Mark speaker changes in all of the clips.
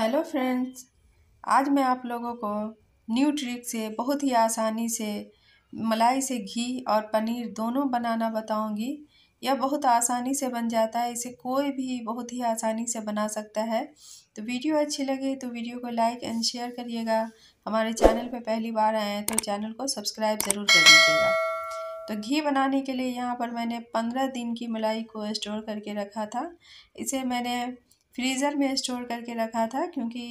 Speaker 1: hello friends आज मैं आप लोगों को न्यू ट्रिक से बहुत ही आसानी से मलाई से घी और पनीर दोनों बनाना बताऊंगी यह बहुत आसानी से बन जाता है इसे कोई भी बहुत ही आसानी से बना सकता है तो वीडियो अच्छी लगे तो वीडियो को लाइक एंड शेयर करिएगा हमारे चैनल पर पहली बार आए हैं तो चैनल को सब्सक्राइब ज़रूर कर दीजिएगा तो घी बनाने के लिए यहाँ पर मैंने पंद्रह दिन की मलाई को स्टोर करके रखा था इसे मैंने फ्रीज़र में स्टोर करके रखा था क्योंकि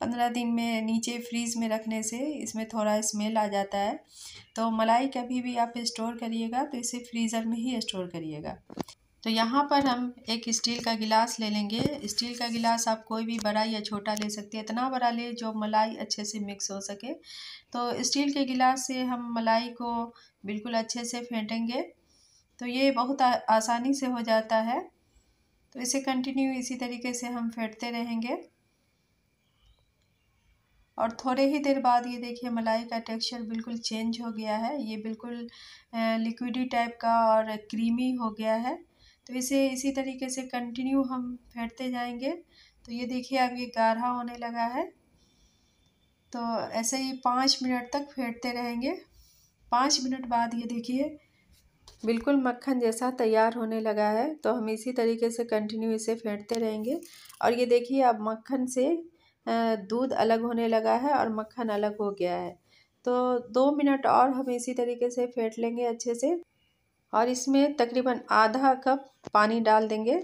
Speaker 1: पंद्रह दिन में नीचे फ्रीज में रखने से इसमें थोड़ा स्मेल आ जाता है तो मलाई कभी भी आप स्टोर करिएगा तो इसे फ्रीज़र में ही स्टोर करिएगा तो यहाँ पर हम एक स्टील का गिलास ले लेंगे स्टील का गिलास आप कोई भी बड़ा या छोटा ले सकते हैं इतना बड़ा ले जो मलाई अच्छे से मिक्स हो सके तो स्टील के गिलास से हम मलाई को बिल्कुल अच्छे से फेंटेंगे तो ये बहुत आसानी से हो जाता है तो इसे कंटिन्यू इसी तरीके से हम फेंटते रहेंगे और थोड़े ही देर बाद ये देखिए मलाई का टेक्सचर बिल्कुल चेंज हो गया है ये बिल्कुल लिक्विडी टाइप का और क्रीमी हो गया है तो इसे इसी तरीके से कंटिन्यू हम फेंटते जाएंगे तो ये देखिए अब ये गाढ़ा होने लगा है तो ऐसे ही पाँच मिनट तक फेंटते रहेंगे पाँच मिनट बाद ये देखिए बिल्कुल मक्खन जैसा तैयार होने लगा है तो हम इसी तरीके से कंटिन्यू इसे फेंटते रहेंगे और ये देखिए अब मक्खन से दूध अलग होने लगा है और मक्खन अलग हो गया है तो दो मिनट और हम इसी तरीके से फेंट लेंगे अच्छे से और इसमें तकरीबन आधा कप पानी डाल देंगे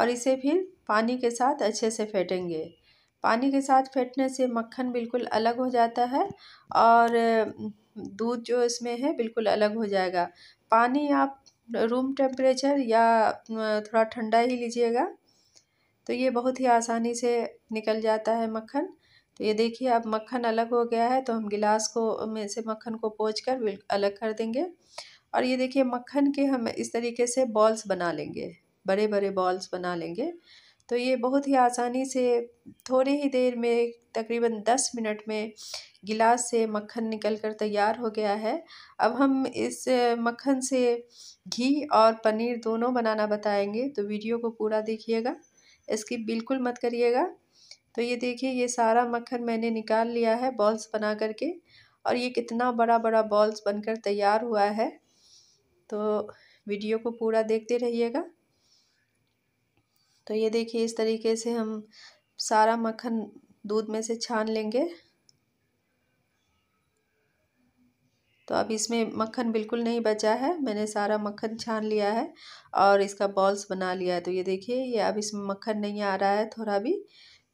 Speaker 1: और इसे फिर पानी के साथ अच्छे से फेंटेंगे पानी के साथ फेंटने से मक्खन बिल्कुल अलग हो जाता है और दूध जो इसमें है बिल्कुल अलग हो जाएगा पानी आप रूम टेम्परेचर या थोड़ा ठंडा ही लीजिएगा तो ये बहुत ही आसानी से निकल जाता है मक्खन तो ये देखिए अब मक्खन अलग हो गया है तो हम गिलास को में से मक्खन को पोच कर अलग कर देंगे और ये देखिए मक्खन के हम इस तरीके से बॉल्स बना लेंगे बड़े बड़े बॉल्स बना लेंगे तो ये बहुत ही आसानी से थोड़े ही देर में तकरीबन दस मिनट में गिलास से मक्खन निकल कर तैयार हो गया है अब हम इस मक्खन से घी और पनीर दोनों बनाना बताएंगे तो वीडियो को पूरा देखिएगा इसकी बिल्कुल मत करिएगा तो ये देखिए ये सारा मक्खन मैंने निकाल लिया है बॉल्स बना करके और ये कितना बड़ा बड़ा बॉल्स बनकर तैयार हुआ है तो वीडियो को पूरा देखते रहिएगा तो ये देखिए इस तरीके से हम सारा मक्खन दूध में से छान लेंगे तो अब इसमें मक्खन बिल्कुल नहीं बचा है मैंने सारा मक्खन छान लिया है और इसका बॉल्स बना लिया है तो ये देखिए ये अब इसमें मक्खन नहीं आ रहा है थोड़ा भी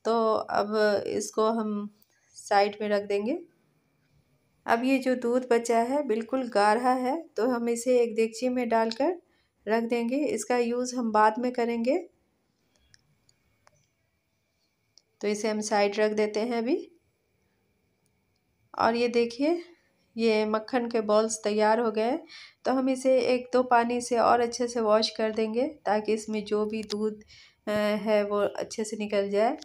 Speaker 1: तो अब इसको हम साइड में रख देंगे अब ये जो दूध बचा है बिल्कुल गाढ़ा है तो हम इसे एक देगची में डालकर रख देंगे इसका यूज़ हम बाद में करेंगे तो इसे हम साइड रख देते हैं अभी और ये देखिए ये मक्खन के बॉल्स तैयार हो गए तो हम इसे एक दो पानी से और अच्छे से वॉश कर देंगे ताकि इसमें जो भी दूध है वो अच्छे से निकल जाए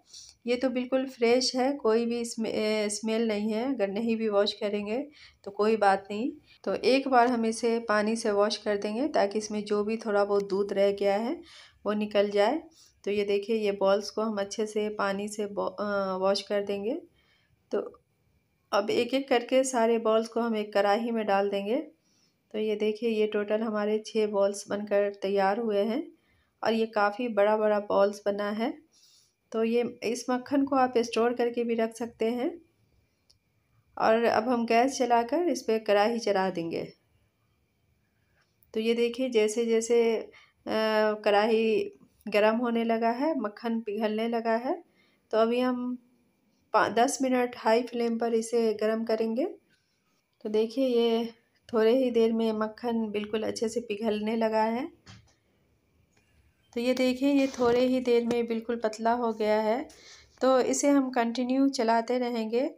Speaker 1: ये तो बिल्कुल फ्रेश है कोई भी इसमें स्मेल नहीं है अगर नहीं भी वॉश करेंगे तो कोई बात नहीं तो एक बार हम इसे पानी से वॉश कर देंगे ताकि इसमें जो भी थोड़ा बहुत दूध रह गया है वो निकल जाए तो ये देखिए ये बॉल्स को हम अच्छे से पानी से वॉश कर देंगे तो अब एक एक करके सारे बॉल्स को हम एक कढ़ाही में डाल देंगे तो ये देखिए ये टोटल हमारे छः बॉल्स बनकर तैयार हुए हैं और ये काफ़ी बड़ा बड़ा बॉल्स बना है तो ये इस मक्खन को आप स्टोर करके भी रख सकते हैं और अब हम गैस चलाकर इस पर कढ़ाही चढ़ा देंगे तो ये देखिए जैसे जैसे कढ़ाही गर्म होने लगा है मक्खन पिघलने लगा है तो अभी हम दस मिनट हाई फ्लेम पर इसे गर्म करेंगे तो देखिए ये थोड़े ही देर में मक्खन बिल्कुल अच्छे से पिघलने लगा है तो ये देखिए ये थोड़े ही देर में बिल्कुल पतला हो गया है तो इसे हम कंटिन्यू चलाते रहेंगे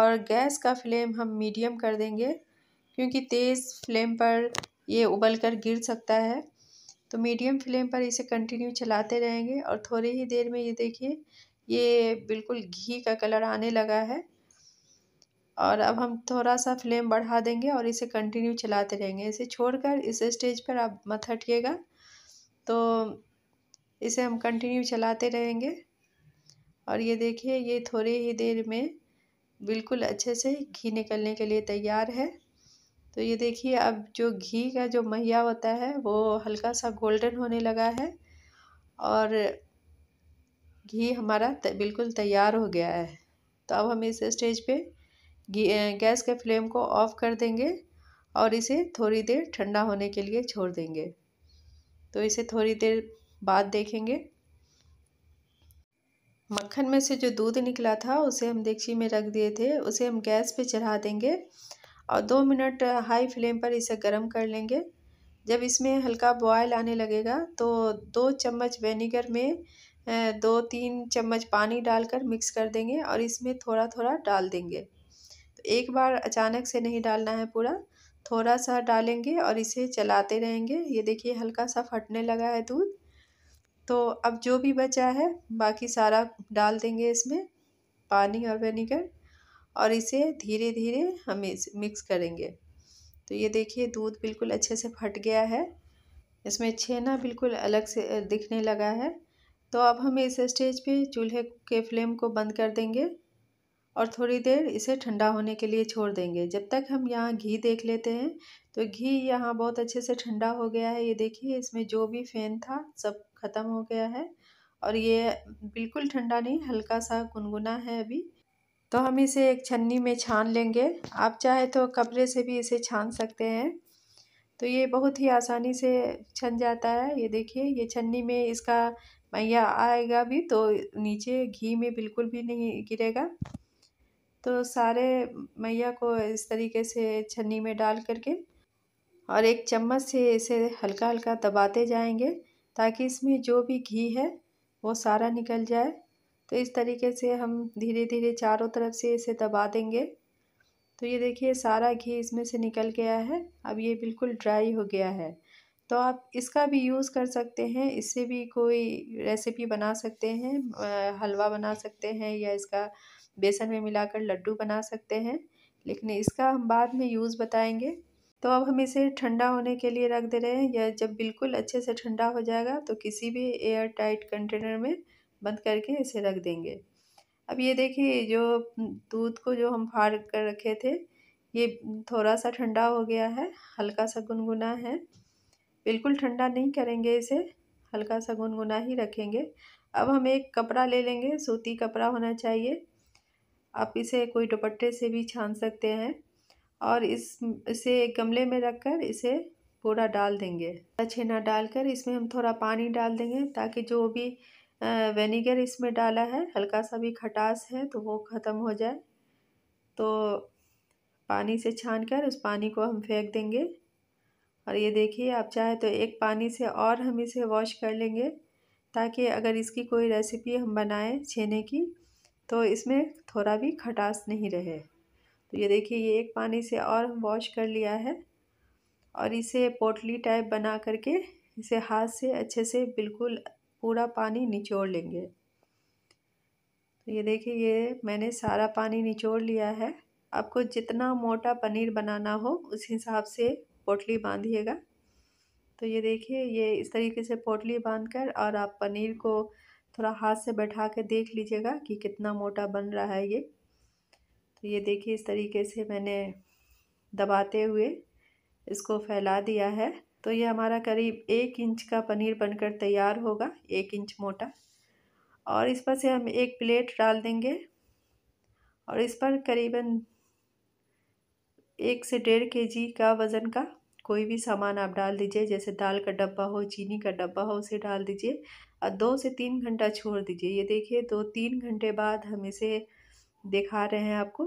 Speaker 1: और गैस का फ्लेम हम मीडियम कर देंगे क्योंकि तेज़ फ्लेम पर ये उबल कर गिर सकता है तो मीडियम फ्लेम पर इसे कंटिन्यू चलाते रहेंगे और थोड़ी ही देर में ये देखिए ये बिल्कुल घी का कलर आने लगा है और अब हम थोड़ा सा फ्लेम बढ़ा देंगे और इसे कंटिन्यू चलाते रहेंगे इसे छोड़कर इस स्टेज पर आप मत हटिएगा तो इसे हम कंटिन्यू चलाते रहेंगे और ये देखिए ये थोड़ी ही देर में बिल्कुल अच्छे से घी निकलने के लिए तैयार है तो ये देखिए अब जो घी का जो महिया होता है वो हल्का सा गोल्डन होने लगा है और घी हमारा बिल्कुल तैयार हो गया है तो अब हम इस स्टेज पे गैस के फ्लेम को ऑफ़ कर देंगे और इसे थोड़ी देर ठंडा होने के लिए छोड़ देंगे तो इसे थोड़ी देर बाद देखेंगे मक्खन में से जो दूध निकला था उसे हम देखी में रख दिए थे उसे हम गैस पे चढ़ा देंगे और दो मिनट हाई फ्लेम पर इसे गर्म कर लेंगे जब इसमें हल्का बॉयल आने लगेगा तो दो चम्मच वेनेगर में दो तीन चम्मच पानी डालकर मिक्स कर देंगे और इसमें थोड़ा थोड़ा डाल देंगे तो एक बार अचानक से नहीं डालना है पूरा थोड़ा सा डालेंगे और इसे चलाते रहेंगे ये देखिए हल्का सा फटने लगा है दूध तो अब जो भी बचा है बाकी सारा डाल देंगे इसमें पानी और वेनेगर और इसे धीरे धीरे हम इस मिक्स करेंगे तो ये देखिए दूध बिल्कुल अच्छे से फट गया है इसमें छेना बिल्कुल अलग से दिखने लगा है तो अब हम इस स्टेज पे चूल्हे के फ्लेम को बंद कर देंगे और थोड़ी देर इसे ठंडा होने के लिए छोड़ देंगे जब तक हम यहाँ घी देख लेते हैं तो घी यहाँ बहुत अच्छे से ठंडा हो गया है ये देखिए इसमें जो भी फैन था सब ख़त्म हो गया है और ये बिल्कुल ठंडा नहीं हल्का सा गुनगुना है अभी तो हम इसे एक छन्नी में छान लेंगे आप चाहे तो कपड़े से भी इसे छान सकते हैं तो ये बहुत ही आसानी से छन जाता है ये देखिए ये छन्नी में इसका मैया आएगा भी तो नीचे घी में बिल्कुल भी नहीं गिरेगा तो सारे मैया को इस तरीके से छन्नी में डाल करके और एक चम्मच से इसे हल्का हल्का दबाते जाएंगे ताकि इसमें जो भी घी है वो सारा निकल जाए तो इस तरीके से हम धीरे धीरे चारों तरफ से इसे दबा देंगे तो ये देखिए सारा घी इसमें से निकल गया है अब ये बिल्कुल ड्राई हो गया है तो आप इसका भी यूज़ कर सकते हैं इससे भी कोई रेसिपी बना सकते हैं हलवा बना सकते हैं या इसका बेसन में मिलाकर लड्डू बना सकते हैं लेकिन इसका हम बाद में यूज़ बताएंगे तो अब हम इसे ठंडा होने के लिए रख दे रहे हैं या जब बिल्कुल अच्छे से ठंडा हो जाएगा तो किसी भी एयर टाइट कंटेनर में बंद करके इसे रख देंगे अब ये देखिए जो दूध को जो हम फाड़ कर रखे थे ये थोड़ा सा ठंडा हो गया है हल्का सा गुनगुना है बिल्कुल ठंडा नहीं करेंगे इसे हल्का सा गुनगुना ही रखेंगे अब हम एक कपड़ा ले लेंगे सूती कपड़ा होना चाहिए आप इसे कोई दुपट्टे से भी छान सकते हैं और इस इसे एक गमले में रखकर इसे पूरा डाल देंगे छेना डालकर इसमें हम थोड़ा पानी डाल देंगे ताकि जो भी वेनेगर इसमें डाला है हल्का सा भी खटास है तो वो ख़त्म हो जाए तो पानी से छान कर उस पानी को हम फेंक देंगे और ये देखिए आप चाहे तो एक पानी से और हम इसे वॉश कर लेंगे ताकि अगर इसकी कोई रेसिपी हम बनाएं छेने की तो इसमें थोड़ा भी खटास नहीं रहे तो ये देखिए ये एक पानी से और हम वॉश कर लिया है और इसे पोटली टाइप बना करके इसे हाथ से अच्छे से बिल्कुल पूरा पानी निचोड़ लेंगे तो ये देखिए ये मैंने सारा पानी निचोड़ लिया है आपको जितना मोटा पनीर बनाना हो उस हिसाब से पोटली बांधिएगा तो ये देखिए ये इस तरीके से पोटली बांध कर और आप पनीर को थोड़ा हाथ से बैठा के देख लीजिएगा कि कितना मोटा बन रहा है ये तो ये देखिए इस तरीके से मैंने दबाते हुए इसको फैला दिया है तो ये हमारा करीब एक इंच का पनीर बनकर तैयार होगा एक इंच मोटा और इस पर से हम एक प्लेट डाल देंगे और इस पर करीबन एक से डेढ़ के जी का वज़न का कोई भी सामान आप डाल दीजिए जैसे दाल का डब्बा हो चीनी का डब्बा हो उसे डाल दीजिए और दो से तीन घंटा छोड़ दीजिए ये देखिए दो तीन घंटे बाद हम इसे दिखा रहे हैं आपको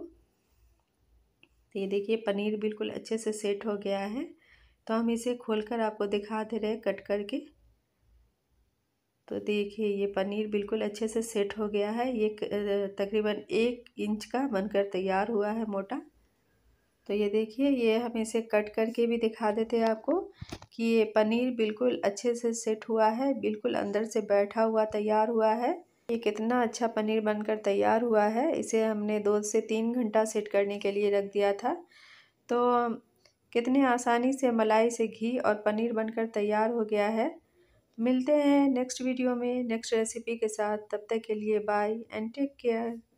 Speaker 1: तो ये देखिए पनीर बिल्कुल अच्छे से सेट हो गया है तो हम इसे खोलकर आपको दिखा दे रहे कट करके तो देखिए ये पनीर बिल्कुल अच्छे से सेट हो गया है ये तकरीबन एक इंच का बनकर तैयार हुआ है मोटा तो ये देखिए ये हम इसे कट करके भी दिखा देते हैं आपको कि ये पनीर बिल्कुल अच्छे से सेट हुआ है बिल्कुल अंदर से बैठा हुआ तैयार हुआ है ये कितना अच्छा पनीर बनकर तैयार हुआ है इसे हमने दो से तीन घंटा सेट करने के लिए रख दिया था तो कितने आसानी से मलाई से घी और पनीर बनकर तैयार हो गया है मिलते हैं नेक्स्ट वीडियो में नेक्स्ट रेसिपी के साथ तब तक के लिए बाय एंड टेक केयर